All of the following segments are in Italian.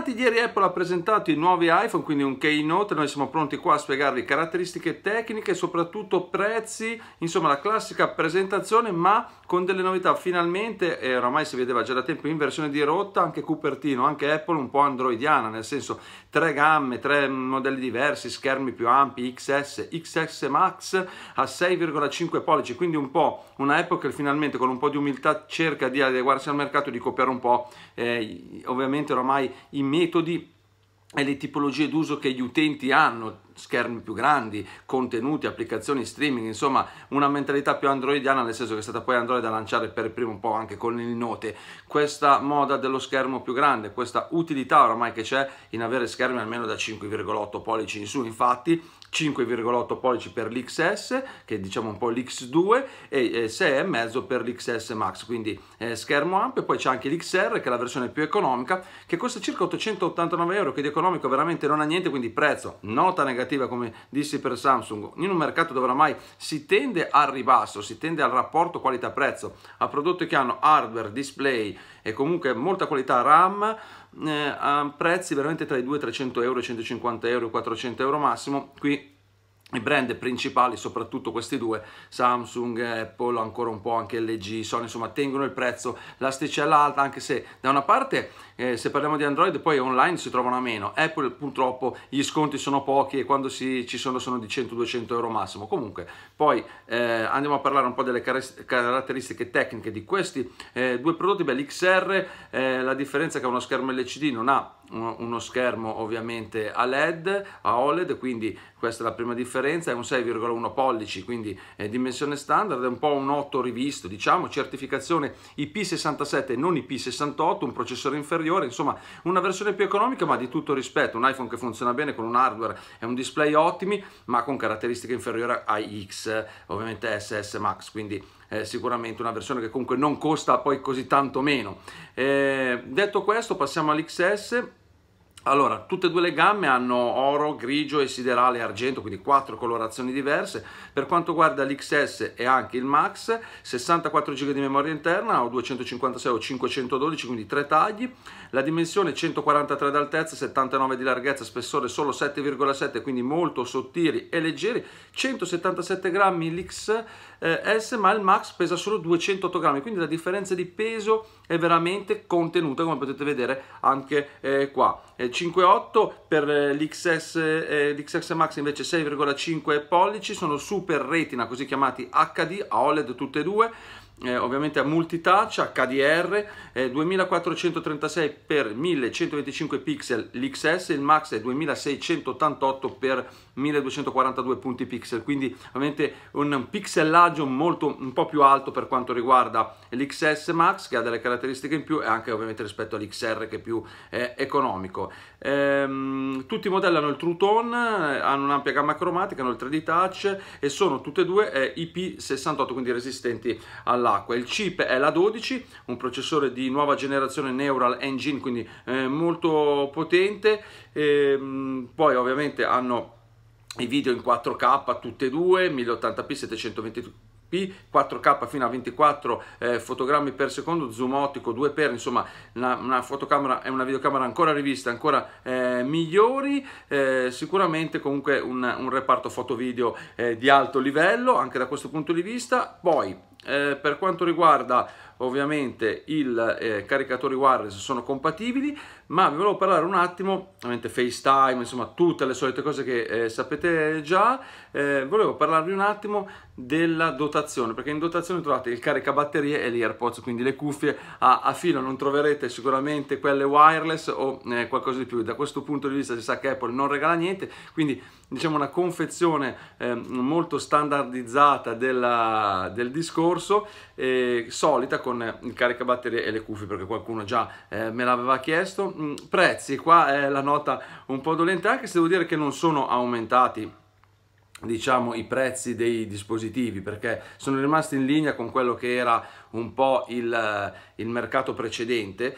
aggiornati, ieri Apple ha presentato i nuovi iPhone, quindi un keynote, noi siamo pronti qua a spiegarvi caratteristiche tecniche, soprattutto prezzi, insomma la classica presentazione ma con delle novità finalmente, e oramai si vedeva già da tempo in versione di rotta, anche Cupertino, anche Apple un po' androidiana, nel senso tre gambe tre modelli diversi, schermi più ampi, XS, XS Max a 6,5 pollici, quindi un po' una Apple che finalmente con un po' di umiltà cerca di adeguarsi al mercato e di copiare un po' eh, ovviamente oramai in metodi e le tipologie d'uso che gli utenti hanno schermi più grandi, contenuti, applicazioni streaming, insomma una mentalità più androidiana, nel senso che è stata poi Android a lanciare per primo un po' anche con il Note, questa moda dello schermo più grande, questa utilità oramai che c'è in avere schermi almeno da 5,8 pollici in su, infatti 5,8 pollici per l'XS, che è diciamo un po' l'X2, e 6,5 per l'XS Max, quindi eh, schermo ampio, poi c'è anche l'XR che è la versione più economica, che costa circa 889 euro, che di economico veramente non ha niente, quindi prezzo, nota negativa negativa, come dissi per Samsung, in un mercato dove oramai si tende al ribasso, si tende al rapporto qualità-prezzo, a prodotti che hanno hardware, display e comunque molta qualità RAM, eh, a prezzi veramente tra i 200-300 euro, 150 euro, 400 euro massimo, qui i brand principali, soprattutto questi due, Samsung, Apple, ancora un po' anche LG, Sony, insomma tengono il prezzo, l'asticella alta, anche se da una parte eh, se parliamo di Android poi online si trovano a meno, Apple purtroppo gli sconti sono pochi e quando si, ci sono sono di 100-200 euro massimo, comunque poi eh, andiamo a parlare un po' delle caratteristiche tecniche di questi eh, due prodotti, beh l'XR, eh, la differenza è che uno schermo LCD non ha uno schermo ovviamente a LED, a OLED, quindi questa è la prima differenza, è un 6,1 pollici, quindi dimensione standard, è un po' un 8 rivisto, diciamo, certificazione IP67 non IP68, un processore inferiore, insomma una versione più economica ma di tutto rispetto, un iPhone che funziona bene con un hardware e un display ottimi ma con caratteristiche inferiori ai X, ovviamente SS Max, quindi eh, sicuramente una versione che comunque non costa poi così tanto meno. Eh, detto questo passiamo all'XS allora, tutte e due le gambe hanno oro, grigio e siderale e argento, quindi quattro colorazioni diverse. Per quanto riguarda l'XS e anche il Max, 64 GB di memoria interna o 256 o 512, quindi tre tagli. La dimensione 143 d'altezza, 79 di larghezza, spessore solo 7,7, quindi molto sottili e leggeri. 177 grammi l'XS, eh, ma il Max pesa solo 208 grammi, quindi la differenza di peso è veramente contenuta, come potete vedere anche eh, qua. Eh, 5.8 per l'XS, eh, l'XS eh, Max invece 6,5 pollici sono super retina così chiamati HD a OLED tutte e due eh, ovviamente a multitouch HDR eh, 2436 x 1125 pixel l'XS il max è 2688 x 1242 punti pixel quindi ovviamente un pixellaggio molto un po' più alto per quanto riguarda l'XS max che ha delle caratteristiche in più e anche ovviamente rispetto all'XR che è più eh, economico ehm, tutti i modelli hanno il True Tone, eh, hanno un'ampia gamma cromatica, hanno il 3D Touch e sono tutte e due eh, IP68, quindi resistenti all'acqua. Il chip è la 12, un processore di nuova generazione Neural Engine, quindi eh, molto potente. E, ehm, poi ovviamente hanno i video in 4K, tutte e due, 1080p, 720 p P 4K fino a 24 eh, fotogrammi per secondo, zoom ottico 2 x insomma una, una fotocamera e una videocamera ancora rivista, ancora eh, migliori, eh, sicuramente comunque un, un, reparto foto video eh, di alto livello anche da questo punto di vista. Poi eh, per quanto riguarda ovviamente il eh, caricatore wireless sono compatibili, ma vi volevo parlare un attimo, ovviamente FaceTime, insomma tutte le solite cose che eh, sapete già, eh, volevo parlarvi un attimo della dotazione, perché in dotazione trovate il caricabatterie e le AirPods, quindi le cuffie a, a, filo, non troverete sicuramente quelle wireless o eh, qualcosa di più, da questo punto di vista si sa che Apple non regala niente, quindi diciamo una confezione eh, molto standardizzata della, del discorso, eh, solita con con eh, il caricabatterie e le cuffie perché qualcuno già eh, me l'aveva chiesto. Mm, prezzi, qua è la nota un po' dolente anche se devo dire che non sono aumentati diciamo i prezzi dei dispositivi perché sono rimasti in linea con quello che era un po' il, eh, il mercato precedente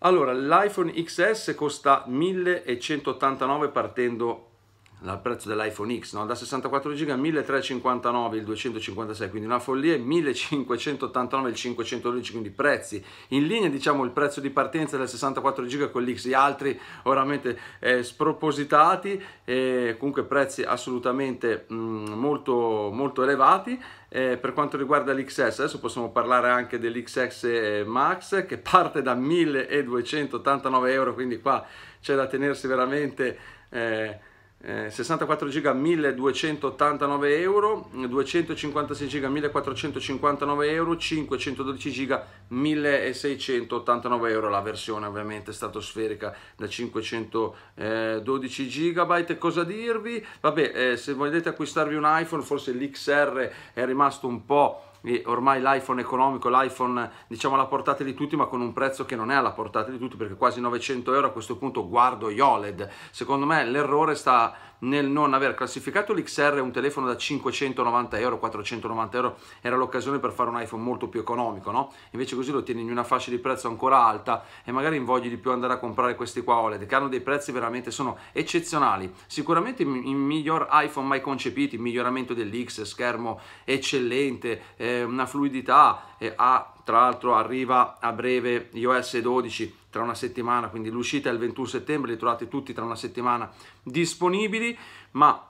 allora l'iPhone XS costa 1189 partendo dal prezzo dell'iPhone X, no? da 64 GB a 1359 il 256, quindi una follia, e 1589 il 512, quindi prezzi in linea diciamo il prezzo di partenza del 64 GB con l'X, gli altri veramente eh, spropositati, eh, comunque prezzi assolutamente mh, mm, molto, molto elevati. Eh, per quanto riguarda l'XS, adesso possiamo parlare anche dell'XS eh, Max che parte da 1289 euro, quindi qua c'è da tenersi veramente... Eh, 64 eh, giga 1289 euro 256 giga 1459 euro 512 giga 1689 euro la versione ovviamente stratosferica da 512 gigabyte cosa dirvi vabbè eh, se volete acquistarvi un iphone forse l'XR è rimasto un po' ormai l'iPhone economico, l'iPhone diciamo alla portata di tutti, ma con un prezzo che non è alla portata di tutti, perché quasi 900 euro a questo punto guardo IOLED. Secondo me l'errore sta nel non aver classificato l'XR un telefono da 590 euro, 490 euro, era l'occasione per fare un iPhone molto più economico, no? Invece così lo tieni in una fascia di prezzo ancora alta e magari invogli di più andare a comprare questi qua OLED, che hanno dei prezzi veramente sono eccezionali. Sicuramente il miglior iPhone mai concepito, il miglioramento dell'X, schermo eccellente, eh, una fluidità, eh, ha, tra l'altro arriva a breve iOS 12, tra una settimana, quindi l'uscita è il 21 settembre, li trovate tutti tra una settimana disponibili, ma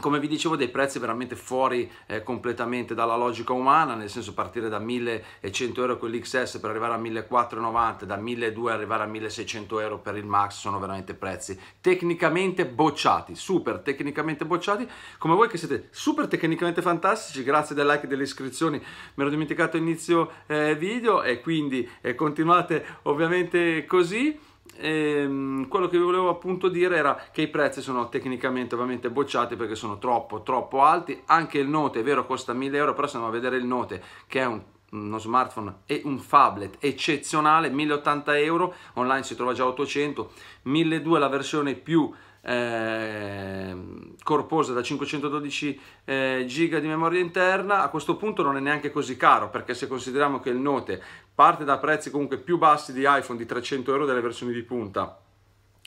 come vi dicevo dei prezzi veramente fuori eh, completamente dalla logica umana nel senso partire da 1100 euro con l'XS per arrivare a 1490 da 1200 arrivare a 1600 euro per il Max sono veramente prezzi tecnicamente bocciati super tecnicamente bocciati come voi che siete super tecnicamente fantastici grazie del like e delle iscrizioni mi ero dimenticato inizio eh, video e quindi eh, continuate ovviamente così ehm, quello che vi volevo appunto dire era che i prezzi sono tecnicamente ovviamente bocciati perché sono troppo troppo alti anche il note è vero costa 1000 euro però se andiamo a vedere il note che è un uno smartphone e un phablet eccezionale 1080 euro online si trova già 800 1200 la versione più eh, corposa da 512 eh, giga di memoria interna a questo punto non è neanche così caro perché se consideriamo che il note parte da prezzi comunque più bassi di iPhone di 300 euro delle versioni di punta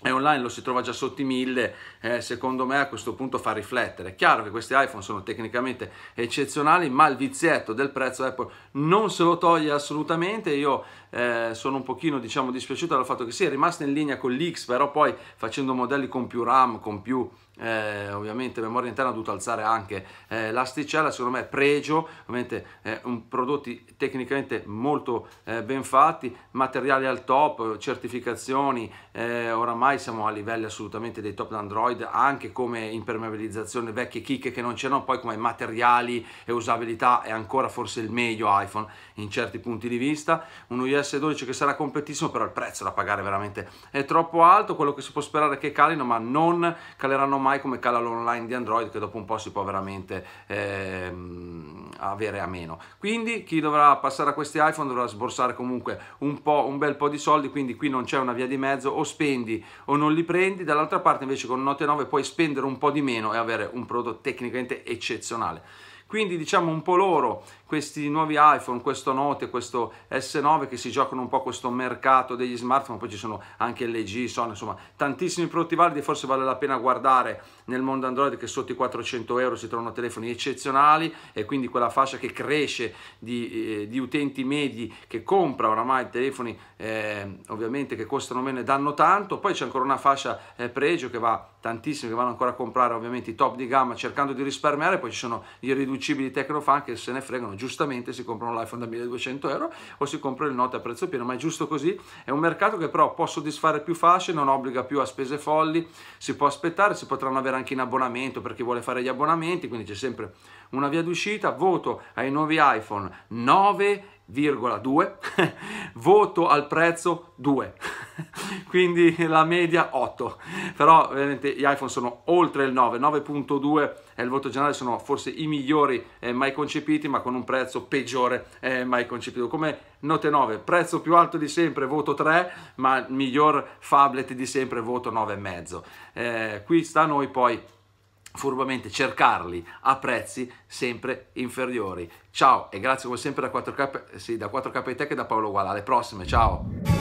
e online lo si trova già sotto i 1000 eh, secondo me a questo punto fa riflettere è chiaro che questi iPhone sono tecnicamente eccezionali ma il vizietto del prezzo Apple non se lo toglie assolutamente io eh, sono un pochino diciamo dispiaciuto dal fatto che sia sì, rimasta in linea con l'X però poi facendo modelli con più RAM con più eh, ovviamente memoria interna ha dovuto alzare anche eh, l'asticella, secondo me pregio, ovviamente eh, un prodotti tecnicamente molto eh, ben fatti, materiali al top, certificazioni, eh, oramai siamo a livelli assolutamente dei top da Android, anche come impermeabilizzazione, vecchie chicche che non c'erano, poi come materiali e usabilità è ancora forse il meglio iPhone in certi punti di vista, un US 12 che sarà completissimo, però il prezzo da pagare veramente è troppo alto, quello che si può sperare è che calino, ma non caleranno mai ormai come cala l'online di Android che dopo un po' si può veramente ehm, avere a meno. Quindi chi dovrà passare a questi iPhone dovrà sborsare comunque un, po', un bel po' di soldi, quindi qui non c'è una via di mezzo, o spendi o non li prendi, dall'altra parte invece con Note 9 puoi spendere un po' di meno e avere un prodotto tecnicamente eccezionale. Quindi diciamo un po' loro, questi nuovi iPhone, questo Note, questo S9 che si giocano un po' questo mercato degli smartphone, poi ci sono anche LG, Sony, insomma tantissimi prodotti validi, forse vale la pena guardare nel mondo Android che sotto i 400 euro si trovano telefoni eccezionali e quindi quella fascia che cresce di, eh, di utenti medi che compra oramai telefoni eh, ovviamente che costano meno e danno tanto, poi c'è ancora una fascia eh, pregio che va tantissimo, che vanno ancora a comprare ovviamente i top di gamma cercando di risparmiare, poi ci sono i riducenti di tecnofan che se ne fregano giustamente, si comprano l'iPhone da 1200 euro o si comprano il Note a prezzo pieno, ma è giusto così, è un mercato che però può soddisfare più facile non obbliga più a spese folli, si può aspettare, si potranno avere anche in abbonamento per chi vuole fare gli abbonamenti, quindi c'è sempre una via d'uscita, voto ai nuovi iPhone 9 2, voto al prezzo 2, quindi la media 8, però ovviamente gli iPhone sono oltre il 9, 9.2 è il voto generale, sono forse i migliori eh, mai concepiti ma con un prezzo peggiore eh, mai concepito, come Note 9, prezzo più alto di sempre, voto 3, ma il miglior tablet di sempre, voto 9,5. Eh, qui sta a noi poi furbamente cercarli a prezzi sempre inferiori. Ciao e grazie come sempre da 4K, sì, da 4K Tech e da Paolo Uguale. Alle prossime, ciao!